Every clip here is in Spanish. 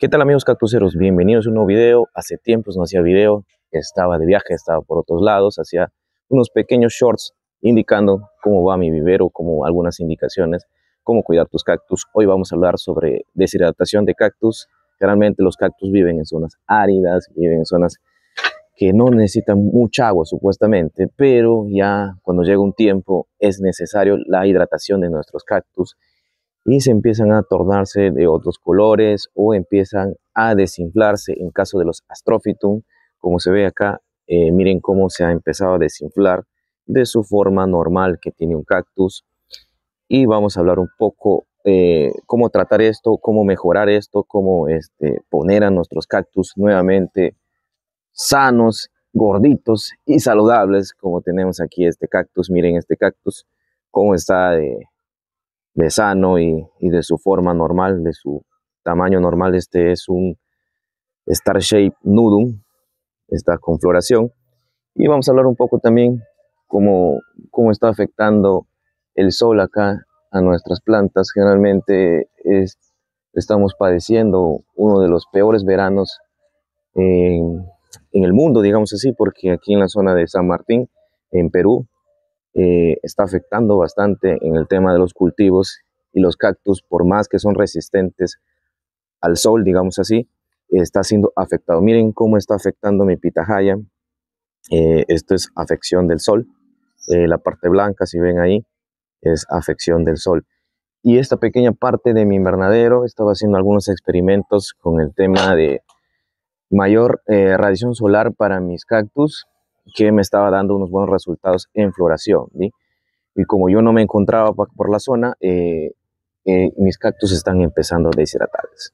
¿Qué tal amigos cactuseros, Bienvenidos a un nuevo video. Hace tiempos no hacía video, estaba de viaje, estaba por otros lados, hacía unos pequeños shorts indicando cómo va mi vivero, como algunas indicaciones, cómo cuidar tus cactus. Hoy vamos a hablar sobre deshidratación de cactus. Generalmente los cactus viven en zonas áridas, viven en zonas que no necesitan mucha agua supuestamente, pero ya cuando llega un tiempo es necesario la hidratación de nuestros cactus y se empiezan a tornarse de otros colores o empiezan a desinflarse en caso de los astrophytum, como se ve acá, eh, miren cómo se ha empezado a desinflar de su forma normal que tiene un cactus y vamos a hablar un poco eh, cómo tratar esto, cómo mejorar esto, cómo este, poner a nuestros cactus nuevamente sanos, gorditos y saludables, como tenemos aquí este cactus. Miren este cactus, cómo está de, de sano y, de su forma normal, de su tamaño normal. Este es un Star Shape Nudum, esta floración, Y vamos a hablar un poco también cómo, cómo está afectando el sol acá a nuestras plantas. Generalmente estamos padeciendo uno de los peores veranos en el mundo, digamos así, porque aquí en la zona de San Martín, en Perú, eh, está afectando bastante en el tema de los cultivos y los cactus, por más que son resistentes al sol, digamos así, está siendo afectado. Miren cómo está afectando mi pitahaya. Eh, esto es afección del sol. Eh, la parte blanca, si ven ahí, es afección del sol. Y esta pequeña parte de mi invernadero estaba haciendo algunos experimentos con el tema de mayor eh, radiación solar para mis cactus que me estaba dando unos buenos resultados en floración. Y como yo no me encontraba por la zona, eh, eh, mis cactus están empezando a deshidratarse.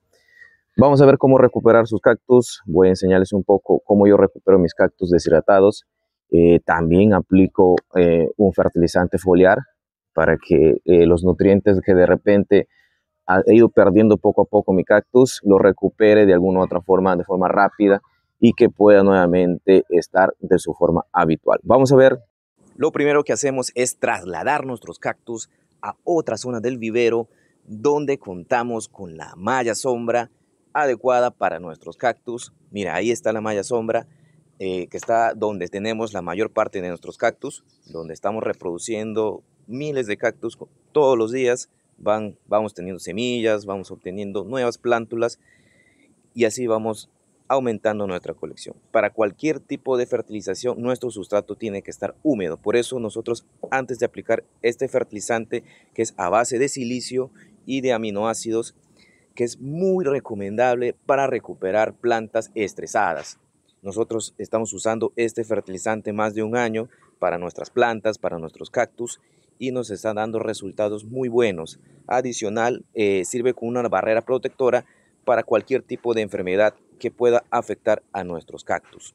Vamos a ver cómo recuperar sus cactus. Voy a enseñarles un poco cómo yo recupero mis cactus deshidratados. Eh, también aplico un fertilizante foliar para que los nutrientes que de repente ha ido perdiendo poco a poco mi cactus lo recupere de alguna u otra forma, de forma rápida y que pueda nuevamente estar de su forma habitual. Vamos a ver. Lo primero que hacemos es trasladar nuestros cactus a otra zona del vivero donde contamos con la malla sombra adecuada para nuestros cactus. Mira, ahí está la malla sombra, eh, que está donde tenemos la mayor parte de nuestros cactus, donde estamos reproduciendo miles de cactus todos los días. Van, vamos teniendo semillas, vamos obteniendo nuevas plántulas y así vamos aumentando nuestra colección. Para cualquier tipo de fertilización, nuestro sustrato tiene que estar húmedo. Por eso nosotros, antes de aplicar este fertilizante, que es a base de silicio y de aminoácidos, que es muy recomendable para recuperar plantas estresadas. Nosotros estamos usando este fertilizante más de un año para nuestras plantas, para nuestros cactus y nos está dando resultados muy buenos. Adicional, eh, sirve como una barrera protectora para cualquier tipo de enfermedad que pueda afectar a nuestros cactus.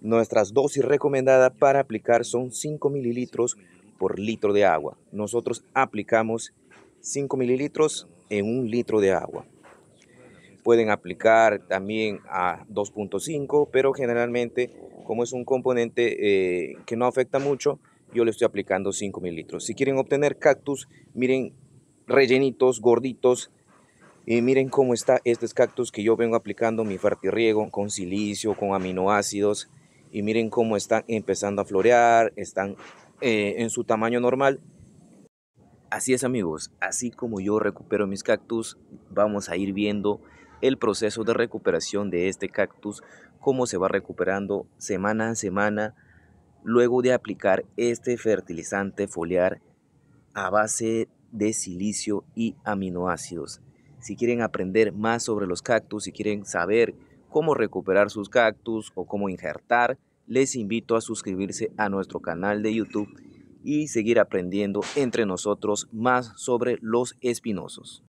Nuestras dosis recomendadas para aplicar son 5 mililitros por litro de agua. Nosotros aplicamos 5 mililitros en un litro de agua. Pueden aplicar también a 2.5, pero generalmente como es un componente eh, que no afecta mucho, yo le estoy aplicando 5 mililitros. Si quieren obtener cactus, miren, rellenitos, gorditos, y miren cómo está estos cactus que yo vengo aplicando mi fertirriego con silicio, con aminoácidos. Y miren cómo están empezando a florear, están eh, en su tamaño normal. Así es amigos, así como yo recupero mis cactus, vamos a ir viendo el proceso de recuperación de este cactus, cómo se va recuperando semana a semana, luego de aplicar este fertilizante foliar a base de silicio y aminoácidos si quieren aprender más sobre los cactus, si quieren saber cómo recuperar sus cactus o cómo injertar, les invito a suscribirse a nuestro canal de YouTube y seguir aprendiendo entre nosotros más sobre los espinosos.